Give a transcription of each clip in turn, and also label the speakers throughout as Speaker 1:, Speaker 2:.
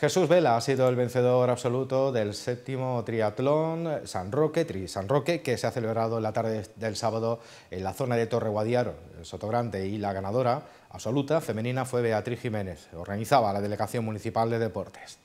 Speaker 1: Jesús Vela ha sido el vencedor absoluto del séptimo triatlón San Roque, Tri San Roque, que se ha celebrado la tarde del sábado en la zona de Torre Guadiaro, Sotogrande, y la ganadora absoluta femenina fue Beatriz Jiménez, organizaba la Delegación Municipal de Deportes.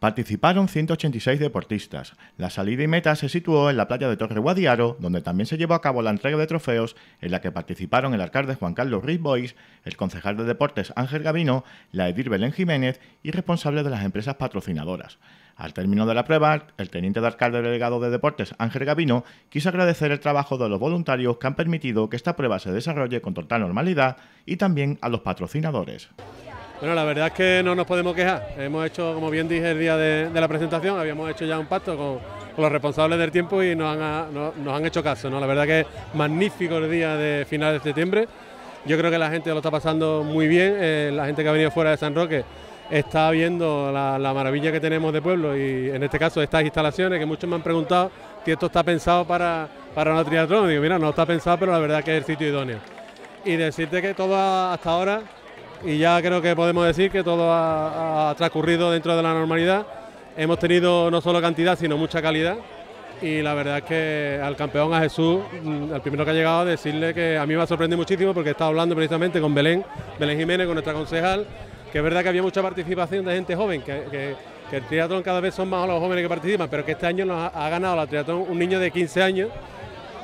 Speaker 2: Participaron 186 deportistas. La salida y meta se situó en la playa de Torre Guadiaro, donde también se llevó a cabo la entrega de trofeos, en la que participaron el alcalde Juan Carlos Ruiz el concejal de deportes Ángel Gabino, la Edir Belén Jiménez y responsable de las empresas patrocinadoras. Al término de la prueba, el teniente de alcalde delegado de deportes Ángel Gabino quiso agradecer el trabajo de los voluntarios que han permitido que esta prueba se desarrolle con total normalidad y también a los patrocinadores.
Speaker 3: Bueno, la verdad es que no nos podemos quejar. Hemos hecho, como bien dije el día de, la presentación, habíamos hecho ya un pacto con, los responsables del tiempo y nos han, hecho caso. ¿no? La verdad que es magnífico el día de final de septiembre. Yo creo que la gente lo está pasando muy bien. Eh, la gente que ha venido fuera de San Roque está viendo la, maravilla que tenemos de pueblo y en este caso estas instalaciones que muchos me han preguntado si esto está pensado para, para una triatlón. Digo, mira, no está pensado, pero la verdad que es el sitio idóneo. Y decirte que todo hasta ahora y ya creo que podemos decir que todo ha, transcurrido dentro de la normalidad. Hemos tenido no solo cantidad, sino mucha calidad y la verdad es que al campeón, a Jesús, al mm, primero que ha llegado, decirle que a mí me ha sorprendido muchísimo porque estaba hablando precisamente con Belén, Belén Jiménez, con nuestra concejal, que es verdad que había mucha participación de gente joven, que, el triatlón cada vez son más los jóvenes que participan, pero que este año nos ha, ganado la triatlón un niño de 15 años,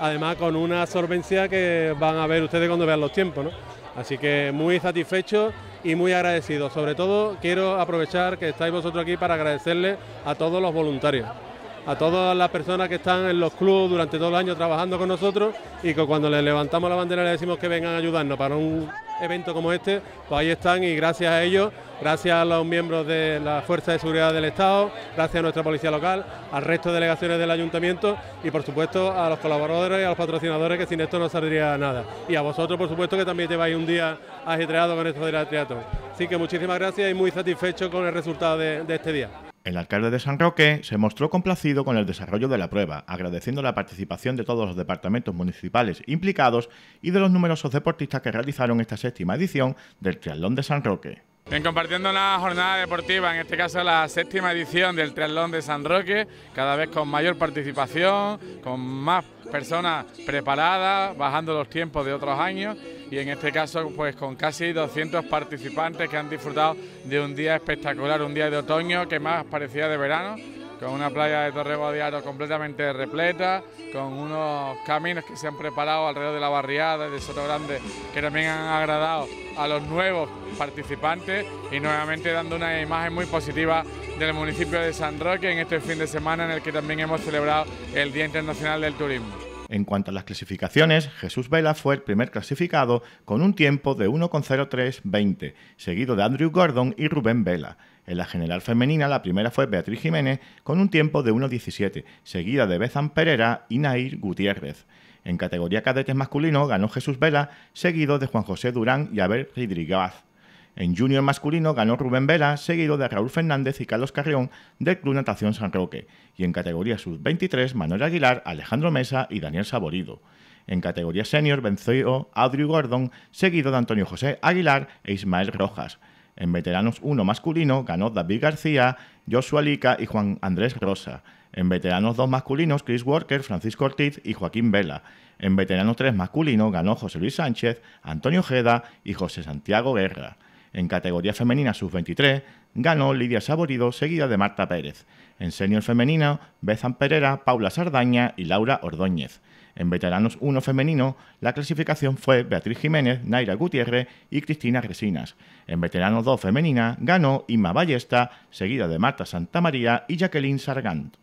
Speaker 3: además con una solvencia que van a ver ustedes cuando vean los tiempos, ¿no? Así que muy satisfecho y muy agradecido. Sobre todo quiero aprovechar que estáis vosotros aquí para agradecerle a todos los voluntarios, a todas las personas que están en los clubes durante todo el año trabajando con nosotros y que cuando les levantamos la bandera les decimos que vengan a ayudarnos para un evento como este, pues ahí están y gracias a ellos, gracias a los miembros de la Fuerza de Seguridad del Estado, gracias a nuestra policía local, al resto de delegaciones del ayuntamiento y por supuesto a los colaboradores y a los patrocinadores que sin esto no saldría nada. Y a vosotros por supuesto que también lleváis un día ajetreado con esto del triatlón. Así que muchísimas gracias y muy satisfecho con el resultado de este día.
Speaker 2: El alcalde de San Roque se mostró complacido con el desarrollo de la prueba, agradeciendo la participación de todos los departamentos municipales implicados y de los numerosos deportistas que realizaron esta séptima edición del Triatlón de San Roque. Bien, compartiendo una jornada deportiva, en este caso la séptima edición del Triatlón de San Roque, cada vez con mayor participación, con más personas preparadas, bajando los tiempos de otros años y en este caso pues con casi 200 participantes que han disfrutado de un día espectacular, un día de otoño que más parecía de verano, con una playa de Bodiaro completamente repleta, con unos caminos que se han preparado alrededor de la barriada de Soto Grande que también han agradado a los nuevos participantes y nuevamente dando una imagen muy positiva del municipio de San Roque en este fin de semana en el que también hemos celebrado el Día Internacional del Turismo. En cuanto a las clasificaciones, Jesús Vela fue el primer clasificado con un tiempo de 1.0320, seguido de Andrew Gordon y Rubén Vela. En la general femenina, la primera fue Beatriz Jiménez con un tiempo de 1.17, seguida de Bezan Perera y Nair Gutiérrez. En categoría cadetes masculino ganó Jesús Vela, seguido de Juan José Durán y Abel Ridrigaz. En junior masculino ganó Rubén Vela, seguido de Raúl Fernández y Carlos Carrión del Club Natación San Roque. Y en categoría sub-23, Manuel Aguilar, Alejandro Mesa y Daniel Saborido. En categoría senior venció Audrey Gordon, seguido de Antonio José Aguilar e Ismael Rojas. En veteranos 1 masculino ganó David García, Joshua Lica y Juan Andrés Rosa. En veteranos 2 masculinos, Chris Walker, Francisco Ortiz y Joaquín Vela. En veteranos 3 masculino ganó José Luis Sánchez, Antonio Jeda y José Santiago Guerra. En categoría femenina sub-23 ganó Lidia Saborido, seguida de Marta Pérez. En senior femenino, Bezan Pereira, Paula Sardaña y Laura Ordóñez. En veteranos 1 femenino, la clasificación fue Beatriz Jiménez, Naira Gutiérrez y Cristina Resinas. En veteranos 2 femenina, ganó Inma Ballesta, seguida de Marta Santamaría y Jacqueline Sargant.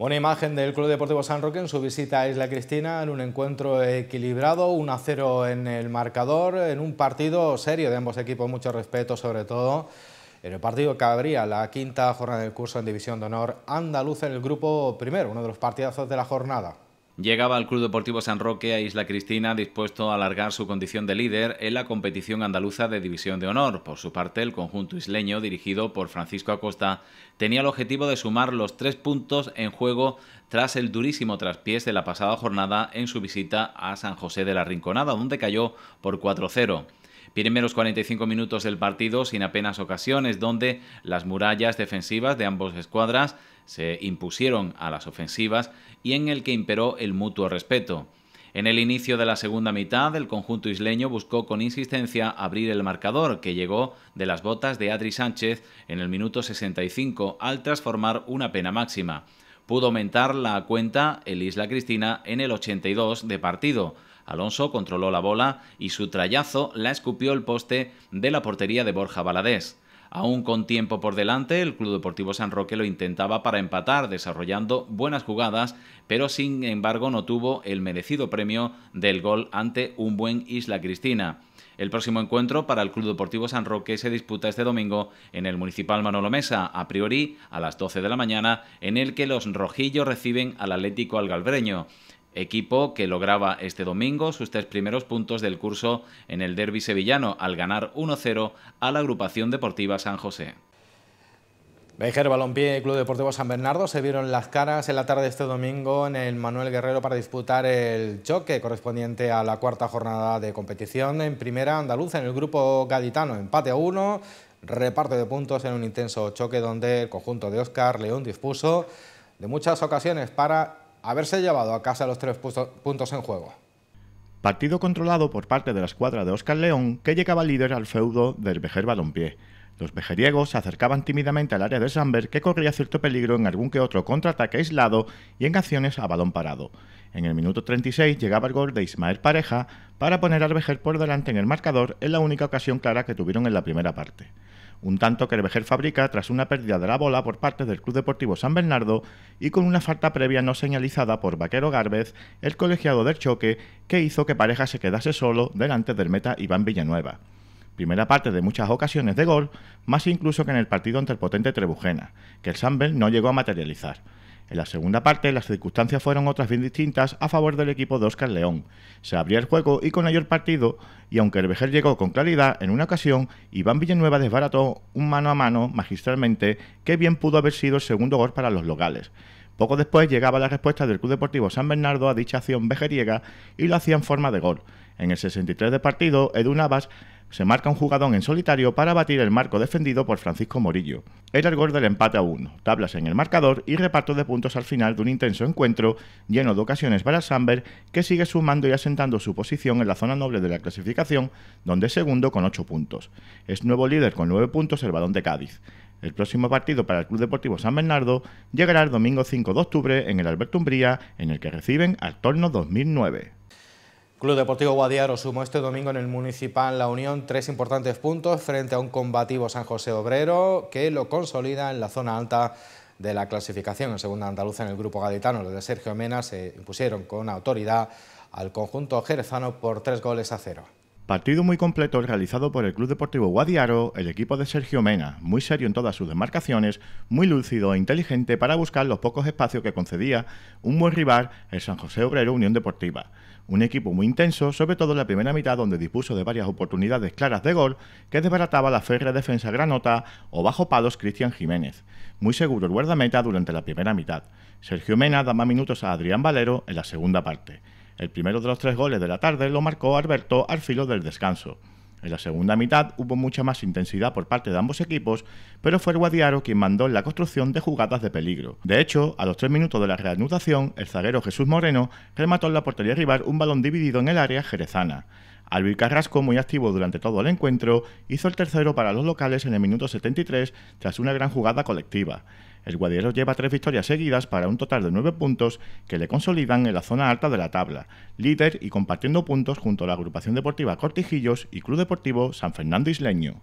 Speaker 1: Una imagen del Club Deportivo San Roque en su visita a Isla Cristina en un encuentro equilibrado, 1-0 en el marcador, en un partido serio de ambos equipos, mucho respeto sobre todo. En el partido que habría la quinta jornada del curso en División de Honor Andaluz en el grupo primero, uno de los partidazos de la jornada
Speaker 4: llegaba al Club Deportivo San Roque a Isla Cristina dispuesto a alargar su condición de líder en la competición andaluza de División de Honor. Por su parte, el conjunto isleño, dirigido por Francisco Acosta, tenía el objetivo de sumar los tres puntos en juego tras el durísimo traspiés de la pasada jornada en su visita a San José de la Rinconada, donde cayó por 4-0 menos 45 minutos del partido sin apenas ocasiones, donde las murallas defensivas de ambas escuadras se impusieron a las ofensivas y en el que imperó el mutuo respeto. En el inicio de la segunda mitad, el conjunto isleño buscó con insistencia abrir el marcador, que llegó de las botas de Adri Sánchez en el minuto 65 al transformar una pena máxima. Pudo aumentar la cuenta el Isla Cristina en el 82 de partido, Alonso controló la bola y su trayazo la escupió el poste de la portería de Borja Baladés. Aún con tiempo por delante, el Club Deportivo San Roque lo intentaba para empatar, desarrollando buenas jugadas, pero sin embargo no tuvo el merecido premio del gol ante un buen Isla Cristina. El próximo encuentro para el Club Deportivo San Roque se disputa este domingo en el Municipal Manolo Mesa, a priori a las 12 de la mañana, en el que los rojillos reciben al Atlético Algalbreño equipo que lograba este domingo sus tres primeros puntos del curso en el derby sevillano al ganar 1-0 a la agrupación deportiva San José.
Speaker 1: Bejer, Balompié y Club Deportivo San Bernardo se vieron las caras en la tarde de este domingo en el Manuel Guerrero para disputar el choque correspondiente a la cuarta jornada de competición en primera andaluza en el grupo gaditano. Empate a uno, reparto de puntos en un intenso choque donde el conjunto de Óscar León dispuso de muchas ocasiones para haberse llevado a casa los tres puntos en juego.
Speaker 2: Partido controlado por parte de la escuadra de Óscar León, que llegaba líder al feudo del Bejer Balompié. Los bejeriegos se acercaban tímidamente al área de Samber, que corría cierto peligro en algún que otro contraataque aislado y en acciones a balón parado. En el minuto 36 llegaba el gol de Ismael Pareja para poner al Bejer por delante en el marcador en la única ocasión clara que tuvieron en la primera parte un tanto que el Bejer fabrica tras una pérdida de la bola por parte del Club Deportivo San Bernardo y con una falta previa no señalizada por Vaquero Garbez, el colegiado del choque, que hizo que Pareja se quedase solo delante del meta Iván Villanueva. Primera parte de muchas ocasiones de gol, más incluso que en el partido ante el potente Trebujena, que el Bern no llegó a materializar. En la segunda parte, las circunstancias fueron otras bien distintas a favor del equipo de Oscar León. Se abría el juego y con mayor partido, y aunque el Vejer llegó con claridad en una ocasión, Iván Villanueva desbarató un mano a mano magistralmente que bien pudo haber sido el segundo gol para los locales. Poco después llegaba la respuesta del Club Deportivo San Bernardo a dicha acción vejeriega y lo hacía en forma de gol. En el 63 de partido, Edu Navas se marca un jugadón en solitario para batir el marco defendido por Francisco Morillo. el gol del empate a uno, tablas en el marcador y reparto de puntos al final de un intenso encuentro lleno de ocasiones para Samber, que sigue sumando y asentando su posición en la zona noble de la clasificación, donde es segundo con 8 puntos. Es nuevo líder con 9 puntos el balón de Cádiz. El próximo partido para el Club Deportivo San Bernardo llegará el domingo 5 de octubre en el Alberto Umbría, en el que reciben al Torno 2009.
Speaker 1: Club Deportivo Guadiaro sumó este domingo en el Municipal La Unión tres importantes puntos frente a un combativo San José Obrero que lo consolida en la zona alta de la clasificación. En segunda andaluza en el grupo gaditano, los de Sergio Mena se impusieron con autoridad al conjunto jerezano por tres goles a cero.
Speaker 2: Partido muy completo realizado por el Club Deportivo Guadiaro, el equipo de Sergio Mena, muy serio en todas sus demarcaciones, muy lúcido e inteligente para buscar los pocos espacios que concedía un buen rival, el San José Obrero Unión Deportiva. Un equipo muy intenso, sobre todo en la primera mitad donde dispuso de varias oportunidades claras de gol que desbarataba la férrea defensa granota o bajo palos Cristian Jiménez. Muy seguro el guardameta durante la primera mitad. Sergio Mena da más minutos a Adrián Valero en la segunda parte. El primero de los tres goles de la tarde lo marcó Alberto al filo del descanso. En la segunda mitad hubo mucha más intensidad por parte de ambos equipos, pero fue Guadiaro quien mandó la construcción de jugadas de peligro. De hecho, a los tres minutos de la reanudación, el zaguero Jesús Moreno remató en la portería rival un balón dividido en el área jerezana. Albi Carrasco, muy activo durante todo el encuentro, hizo el tercero para los locales en el minuto 73 tras una gran jugada colectiva. El Guadieros lleva tres victorias seguidas para un total de nueve puntos que le consolidan en la zona alta de la tabla, líder y compartiendo puntos junto a la agrupación deportiva Cortijillos y Club Deportivo San Fernando Isleño.